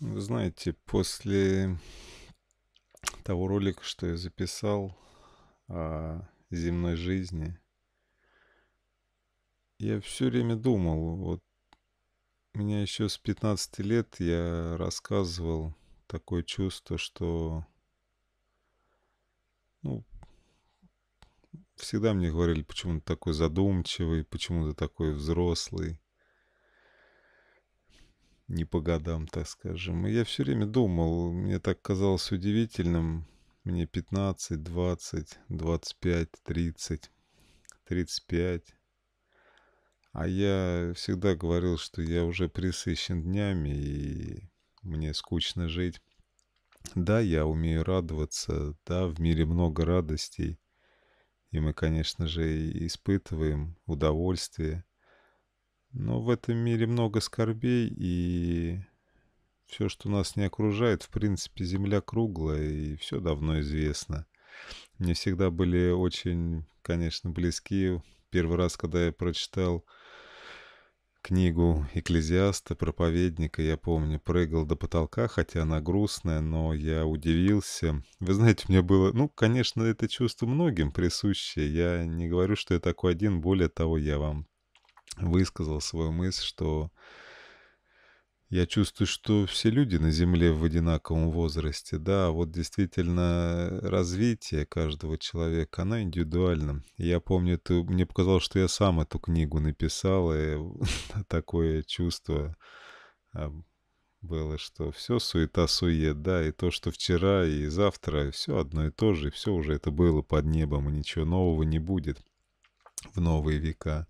Вы знаете, после того ролика, что я записал о земной жизни, я все время думал, вот меня еще с 15 лет я рассказывал такое чувство, что ну, всегда мне говорили, почему ты такой задумчивый, почему ты такой взрослый не по годам, так скажем. И я все время думал, мне так казалось удивительным, мне 15, 20, 25, 30, 35. А я всегда говорил, что я уже присыщен днями и мне скучно жить. Да, я умею радоваться, да, в мире много радостей. И мы, конечно же, испытываем удовольствие – но в этом мире много скорбей, и все, что нас не окружает, в принципе, земля круглая, и все давно известно. Мне всегда были очень, конечно, близки. Первый раз, когда я прочитал книгу «Экклезиаста», «Проповедника», я помню, прыгал до потолка, хотя она грустная, но я удивился. Вы знаете, у меня было... Ну, конечно, это чувство многим присуще. Я не говорю, что я такой один. Более того, я вам высказал свою мысль, что я чувствую, что все люди на Земле в одинаковом возрасте. Да, а вот действительно развитие каждого человека, оно индивидуально. Я помню, ты, мне показалось, что я сам эту книгу написал, и такое чувство а, было, что все суета-сует, да, и то, что вчера и завтра, все одно и то же, все уже это было под небом, и ничего нового не будет в новые века.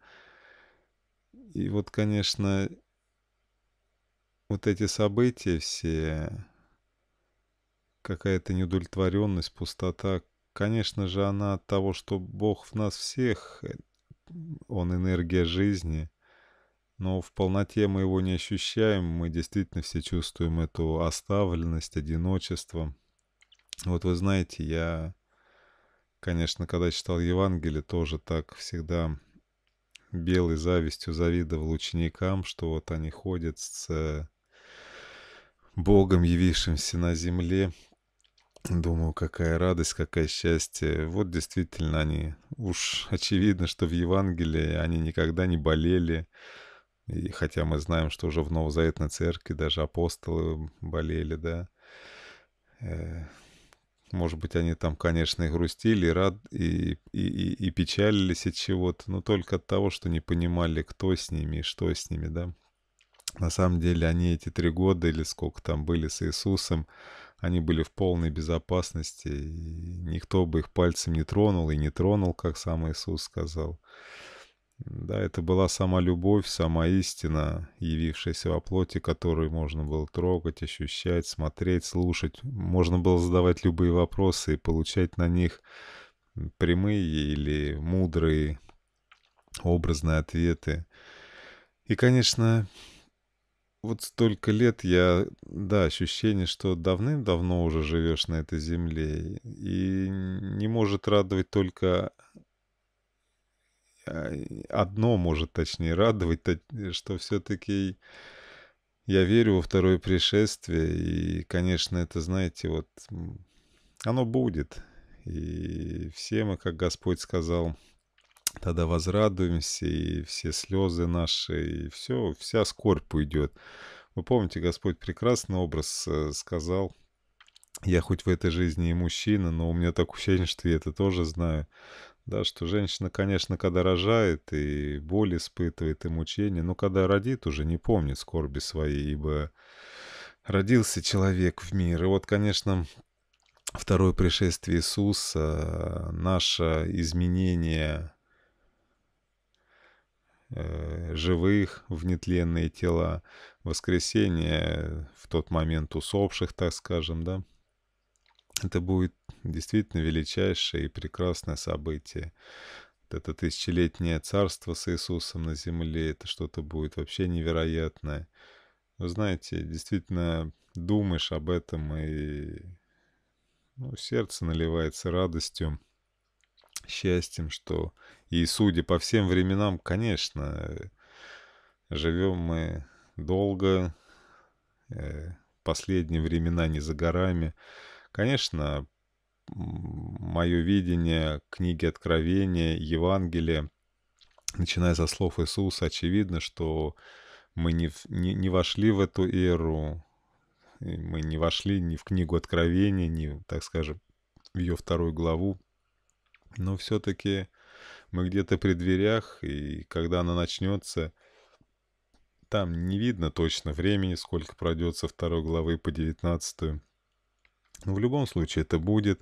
И вот, конечно, вот эти события все, какая-то неудовлетворенность, пустота, конечно же, она от того, что Бог в нас всех, э, Он энергия жизни, но в полноте мы его не ощущаем, мы действительно все чувствуем эту оставленность, одиночество. Вот вы знаете, я, конечно, когда читал Евангелие, тоже так всегда белой завистью завидовал ученикам, что вот они ходят с э, Богом, явившимся на земле. Думаю, какая радость, какое счастье. Вот действительно они, уж очевидно, что в Евангелии они никогда не болели. И хотя мы знаем, что уже в Новозаветной Церкви даже апостолы болели, да. Э, может быть, они там, конечно, и грустили, и, рад, и, и, и, и печалились от чего-то, но только от того, что не понимали, кто с ними и что с ними, да. На самом деле они эти три года или сколько там были с Иисусом, они были в полной безопасности, и никто бы их пальцем не тронул и не тронул, как сам Иисус сказал. Да, это была сама любовь, сама истина, явившаяся во плоти, которую можно было трогать, ощущать, смотреть, слушать. Можно было задавать любые вопросы и получать на них прямые или мудрые образные ответы. И, конечно, вот столько лет я, да, ощущение, что давным-давно уже живешь на этой земле, и не может радовать только а, одно может, точнее, радовать, э, что все-таки я верю во второе пришествие, и, конечно, это, знаете, вот оно будет. И все мы, как Господь сказал, тогда возрадуемся, и все слезы наши, и все, вся скорбь уйдет. Вы помните, Господь прекрасный образ э, сказал, я хоть в этой жизни и мужчина, но у меня такое ощущение, что я это тоже знаю. Да, что женщина, конечно, когда рожает, и боль испытывает, и мучение, но когда родит, уже не помнит скорби своей, ибо родился человек в мир. И вот, конечно, второе пришествие Иисуса, наше изменение э, живых в нетленные тела, воскресение в тот момент усопших, так скажем, да, это будет Действительно величайшее и прекрасное событие. Это тысячелетнее царство с Иисусом на земле, это что-то будет вообще невероятное. Вы знаете, действительно думаешь об этом, и ну, сердце наливается радостью, счастьем, что и судя по всем временам, конечно, живем мы долго, э, последние времена не за горами. Конечно, мое видение книги Откровения, Евангелия, начиная со слов Иисуса, очевидно, что мы не, не, не вошли в эту эру, мы не вошли ни в книгу Откровения, ни, так скажем, в ее вторую главу, но все-таки мы где-то при дверях, и когда она начнется, там не видно точно времени, сколько пройдет со второй главы по девятнадцатую. Но ну, в любом случае это будет.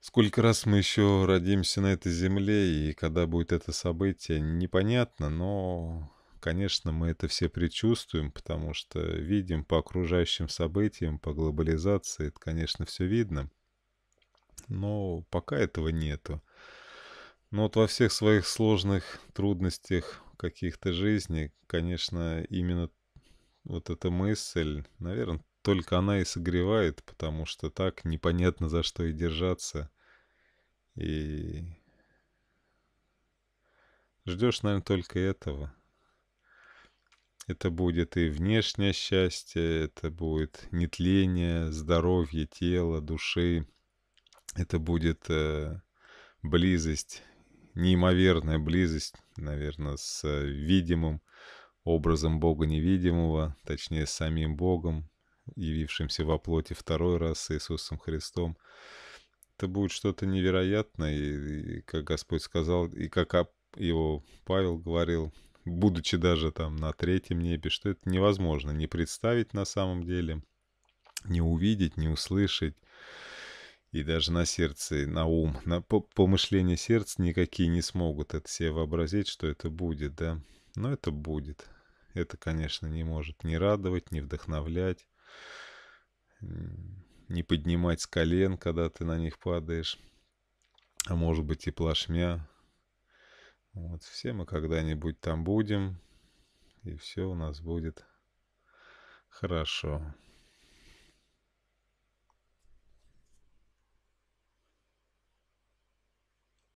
Сколько раз мы еще родимся на этой земле, и когда будет это событие, непонятно, но, конечно, мы это все предчувствуем, потому что видим по окружающим событиям, по глобализации, это, конечно, все видно. Но пока этого нету. Но вот во всех своих сложных трудностях каких-то жизни, конечно, именно вот эта мысль, наверное, только она и согревает, потому что так непонятно за что и держаться. И ждешь, наверное, только этого. Это будет и внешнее счастье, это будет нетление, здоровье тела, души. Это будет э, близость, неимоверная близость, наверное, с э, видимым образом Бога невидимого, точнее, с самим Богом, явившимся во плоти второй раз Иисусом Христом, это будет что-то невероятное, и, и, как Господь сказал, и как его Павел говорил, будучи даже там на третьем небе, что это невозможно не представить на самом деле, не увидеть, не услышать, и даже на сердце, на ум, на помышление сердца никакие не смогут это себе вообразить, что это будет, да, но это будет. Это, конечно, не может не радовать, не вдохновлять, не поднимать с колен, когда ты на них падаешь, а может быть и плашмя. Вот, все мы когда-нибудь там будем, и все у нас будет хорошо.